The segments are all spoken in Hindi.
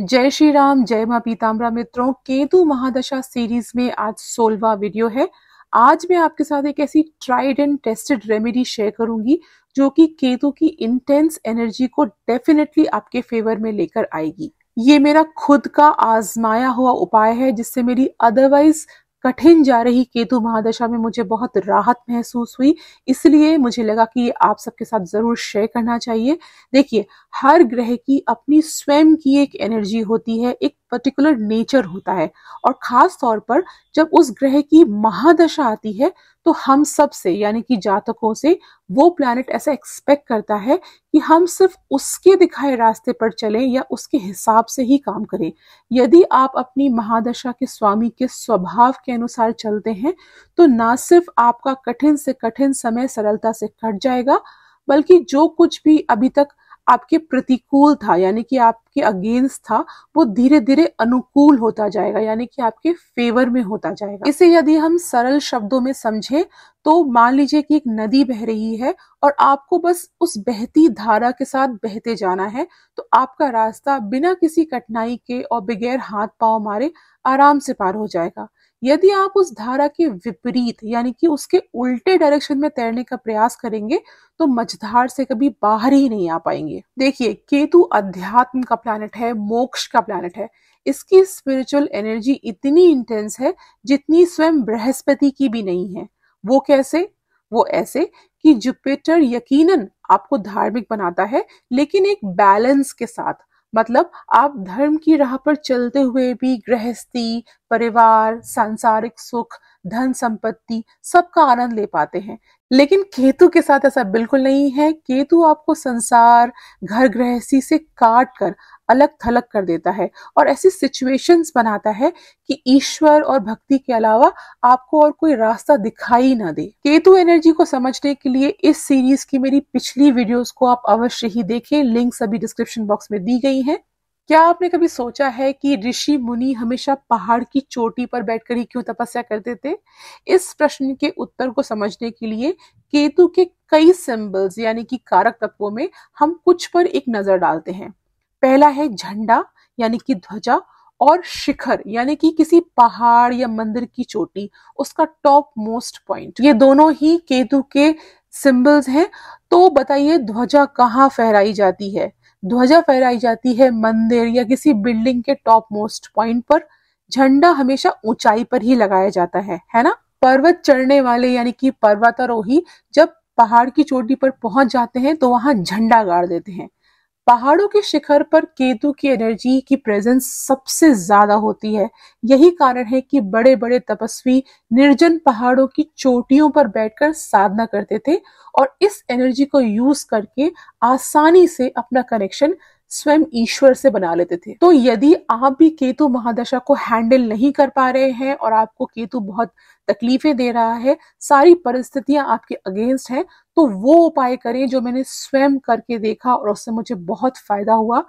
जय श्री राम जय मां पीताम्बरा मित्रों केतु महादशा सीरीज में आज सोलवा वीडियो है आज मैं आपके साथ एक ऐसी tried and tested remedy share करूंगी जो कि केतु की इंटेंस एनर्जी को डेफिनेटली आपके फेवर में लेकर आएगी ये मेरा खुद का आजमाया हुआ उपाय है जिससे मेरी अदरवाइज कठिन जा रही केतु महादशा में मुझे बहुत राहत महसूस हुई इसलिए मुझे लगा कि ये आप सबके साथ जरूर शेयर करना चाहिए देखिए हर ग्रह की अपनी स्वयं की एक एनर्जी होती है एक पर्टिकुलर नेचर होता है और ख़ास तौर पर जब उस ग्रह की महादशा आती है तो हम सब से यानी कि जातकों से वो प्लानट ऐसा एक्सपेक्ट करता है कि हम सिर्फ उसके दिखाए रास्ते पर चलें या उसके हिसाब से ही काम करें यदि आप अपनी महादशा के स्वामी के स्वभाव के अनुसार चलते हैं तो ना सिर्फ आपका कठिन से कठिन समय सरलता से कट जाएगा बल्कि जो कुछ भी अभी तक आपके प्रतिकूल था यानी कि आपके अगेंस्ट था वो धीरे धीरे अनुकूल होता जाएगा यानी कि आपके फेवर में होता जाएगा इसे यदि हम सरल शब्दों में समझें तो मान लीजिए कि एक नदी बह रही है और आपको बस उस बहती धारा के साथ बहते जाना है तो आपका रास्ता बिना किसी कठिनाई के और बगैर हाथ पांव मारे आराम से पार हो जाएगा यदि आप उस धारा के विपरीत यानी कि उसके उल्टे डायरेक्शन में तैरने का प्रयास करेंगे तो मझधार से कभी बाहर ही नहीं आ पाएंगे देखिए केतु अध्यात्म का प्लानट है मोक्ष का प्लानट है इसकी स्पिरिचुअल एनर्जी इतनी इंटेंस है जितनी स्वयं बृहस्पति की भी नहीं है वो कैसे वो ऐसे कि जुपिटर यकीनन आपको धार्मिक बनाता है लेकिन एक बैलेंस के साथ मतलब आप धर्म की राह पर चलते हुए भी गृहस्थी परिवार सांसारिक सुख धन संपत्ति सबका आनंद ले पाते हैं लेकिन केतु के साथ ऐसा बिल्कुल नहीं है केतु आपको संसार घर गृहस्थी से काट कर अलग थलग कर देता है और ऐसी सिचुएशंस बनाता है कि ईश्वर और भक्ति के अलावा आपको और कोई रास्ता दिखाई ना दे केतु एनर्जी को समझने के लिए इस सीरीज की मेरी पिछली वीडियोस को आप अवश्य ही देखें लिंक सभी डिस्क्रिप्शन बॉक्स में दी गई हैं क्या आपने कभी सोचा है कि ऋषि मुनि हमेशा पहाड़ की चोटी पर बैठकर ही क्यों तपस्या करते थे इस प्रश्न के उत्तर को समझने के लिए केतु के कई सिंबल्स यानी कि कारक तत्वों में हम कुछ पर एक नजर डालते हैं पहला है झंडा यानी कि ध्वजा और शिखर यानी कि किसी पहाड़ या मंदिर की चोटी उसका टॉप मोस्ट पॉइंट ये दोनों ही केतु के सिंबल्स हैं तो बताइए ध्वजा कहाँ फहराई जाती है ध्वजा फहराई जाती है मंदिर या किसी बिल्डिंग के टॉप मोस्ट पॉइंट पर झंडा हमेशा ऊंचाई पर ही लगाया जाता है है ना पर्वत चढ़ने वाले यानी कि पर्वतारोही जब पहाड़ की चोटी पर पहुंच जाते हैं तो वहां झंडा गाड़ देते हैं पहाड़ों के शिखर पर केतु की एनर्जी की प्रेजेंस सबसे ज्यादा होती है यही कारण है कि बड़े बड़े तपस्वी निर्जन पहाड़ों की चोटियों पर बैठकर साधना करते थे और इस एनर्जी को यूज करके आसानी से अपना कनेक्शन स्वयं ईश्वर से बना लेते थे तो यदि आप भी केतु महादशा को हैंडल नहीं कर पा रहे हैं और आपको केतु बहुत तकलीफें दे रहा है सारी परिस्थितियां आपके अगेंस्ट हैं तो वो उपाय करें जो मैंने स्वयं करके देखा और उससे मुझे बहुत फायदा हुआ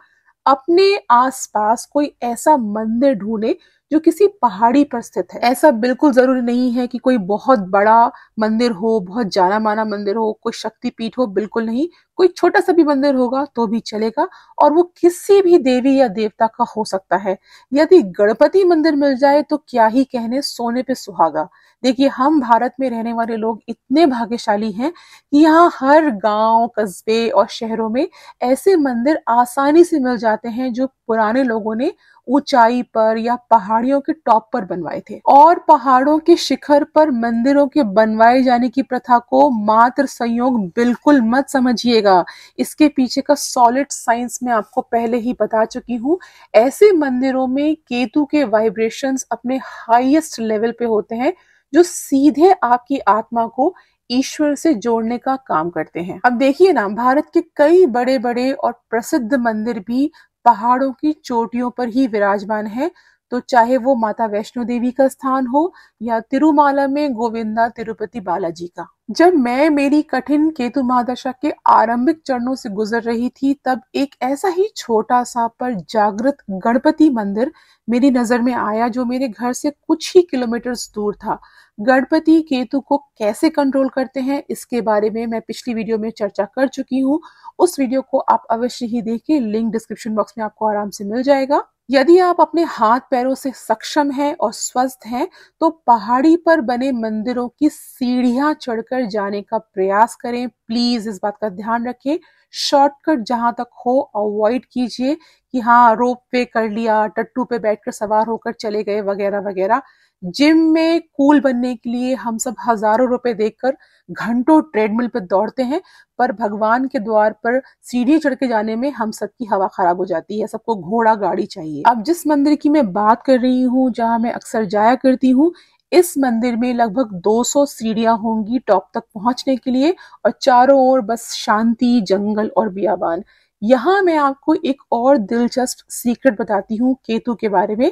अपने आसपास कोई ऐसा मंदिर ढूंढें जो किसी पहाड़ी पर स्थित है ऐसा बिल्कुल जरूरी नहीं है कि कोई बहुत बड़ा मंदिर हो बहुत जाना माना मंदिर हो कोई शक्तिपीठ हो बिल्कुल नहीं कोई छोटा सा भी मंदिर होगा तो भी चलेगा और वो किसी भी देवी या देवता का हो सकता है यदि गणपति मंदिर मिल जाए तो क्या ही कहने सोने पे सुहागा देखिए हम भारत में रहने वाले लोग इतने भाग्यशाली हैं कि यहाँ हर गांव कस्बे और शहरों में ऐसे मंदिर आसानी से मिल जाते हैं जो पुराने लोगों ने ऊंचाई पर या पहाड़ियों के टॉप पर बनवाए थे और पहाड़ों के शिखर पर मंदिरों के बनवाए जाने की प्रथा को मात्र संयोग बिल्कुल मत समझिएगा इसके पीछे का सॉलिड साइंस मैं आपको पहले ही बता चुकी हूँ ऐसे मंदिरों में केतु के वाइब्रेशंस अपने हाईएस्ट लेवल पे होते हैं जो सीधे आपकी आत्मा को ईश्वर से जोड़ने का काम करते हैं अब देखिए ना भारत के कई बड़े बड़े और प्रसिद्ध मंदिर भी पहाड़ों की चोटियों पर ही विराजमान है तो चाहे वो माता वैष्णो देवी का स्थान हो या तिरुमाला में गोविंदा तिरुपति बालाजी का जब मैं मेरी कठिन केतु महादशा के आरंभिक चरणों से गुजर रही थी तब एक ऐसा ही छोटा सा पर जागृत गणपति मंदिर मेरी नजर में आया जो मेरे घर से कुछ ही किलोमीटर दूर था गणपति केतु को कैसे कंट्रोल करते हैं इसके बारे में मैं पिछली वीडियो में चर्चा कर चुकी हूँ उस वीडियो को आप अवश्य ही देखिए लिंक डिस्क्रिप्शन बॉक्स में आपको आराम से मिल जाएगा यदि आप अपने हाथ पैरों से सक्षम हैं और स्वस्थ हैं तो पहाड़ी पर बने मंदिरों की सीढ़ियां चढ़कर जाने का प्रयास करें प्लीज इस बात का ध्यान रखें शॉर्टकट जहां तक हो अवॉइड कीजिए कि हाँ रोप वे कर लिया टट्टू पे बैठकर सवार होकर चले गए वगैरह वगैरह जिम में कूल बनने के लिए हम सब हजारों रुपए देकर घंटों ट्रेडमिल पर दौड़ते हैं पर भगवान के द्वार पर सीढ़ी चढ़ के जाने में हम सबकी हवा खराब हो जाती है सबको घोड़ा गाड़ी चाहिए अब जिस मंदिर की मैं बात कर रही हूँ जहाँ मैं अक्सर जाया करती हूँ इस मंदिर में लगभग 200 सीढ़ियां होंगी टॉप तक पहुंचने के लिए और चारों ओर बस शांति जंगल और बियाबान यहाँ मैं आपको एक और दिलचस्प सीक्रेट बताती हूँ केतु के बारे में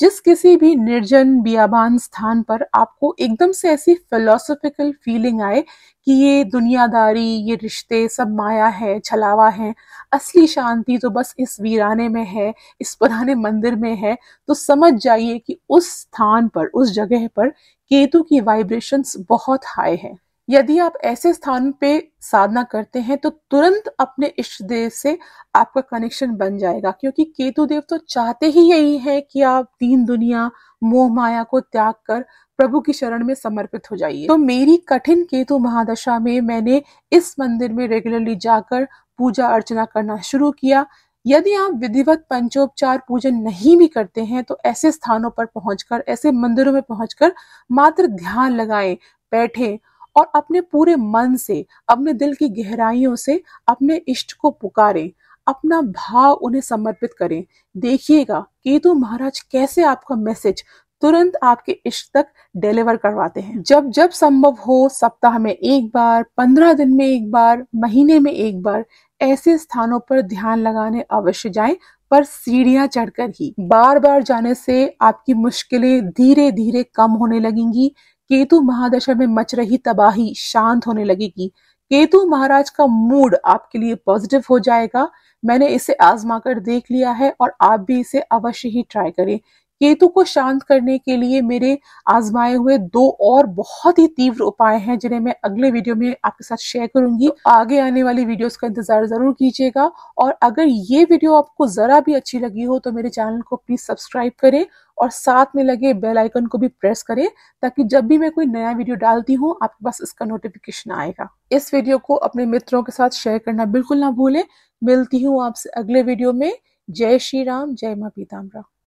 जिस किसी भी निर्जन बियाबान स्थान पर आपको एकदम से ऐसी फिलोसफिकल फीलिंग आए कि ये दुनियादारी ये रिश्ते सब माया है छलावा है असली शांति तो बस इस वीराने में है इस पुराने मंदिर में है तो समझ जाइए कि उस स्थान पर उस जगह पर केतु की वाइब्रेशंस बहुत हाई है यदि आप ऐसे स्थान पे साधना करते हैं तो तुरंत अपने इष्ट देव से आपका कनेक्शन बन जाएगा क्योंकि केतु देव तो चाहते ही यही है कि आप तीन दुनिया मोह माया को त्याग कर प्रभु की शरण में समर्पित हो जाइए तो मेरी कठिन केतु महादशा में मैंने इस मंदिर में रेगुलरली जाकर पूजा अर्चना करना शुरू किया यदि आप विधिवत पंचोपचार पूजन नहीं भी करते हैं तो ऐसे स्थानों पर पहुंचकर ऐसे मंदिरों में पहुंचकर मात्र ध्यान लगाएं बैठें और अपने पूरे मन से अपने दिल की गहराइयों से अपने इष्ट को पुकारें अपना भाव उन्हें समर्पित करें देखिएगा केतु तो महाराज कैसे आपका मैसेज तुरंत आपके इष्ट तक डिलीवर करवाते हैं जब जब संभव हो सप्ताह में एक बार पंद्रह दिन में एक बार महीने में एक बार ऐसे स्थानों पर ध्यान लगाने अवश्य जाए पर सीढ़ियां चढ़कर ही बार बार जाने से आपकी मुश्किलें धीरे धीरे कम होने लगेंगी केतु महादशा में मच रही तबाही शांत होने लगेगी केतु महाराज का मूड आपके लिए पॉजिटिव हो जाएगा मैंने इसे आजमा कर देख लिया है और आप भी इसे अवश्य ही ट्राई करें केतु को शांत करने के लिए मेरे आजमाए हुए दो और बहुत ही तीव्र उपाय हैं जिन्हें मैं अगले वीडियो में आपके साथ शेयर करूंगी आगे आने वाली वीडियोस का इंतजार जरूर कीजिएगा और अगर ये वीडियो आपको जरा भी अच्छी लगी हो तो मेरे चैनल को प्लीज सब्सक्राइब करें और साथ में लगे बेल आइकन को भी प्रेस करें ताकि जब भी मैं कोई नया वीडियो डालती हूँ आपके पास इसका नोटिफिकेशन आएगा इस वीडियो को अपने मित्रों के साथ शेयर करना बिल्कुल ना भूलें मिलती हूँ आपसे अगले वीडियो में जय श्री राम जय माँ पीताम राम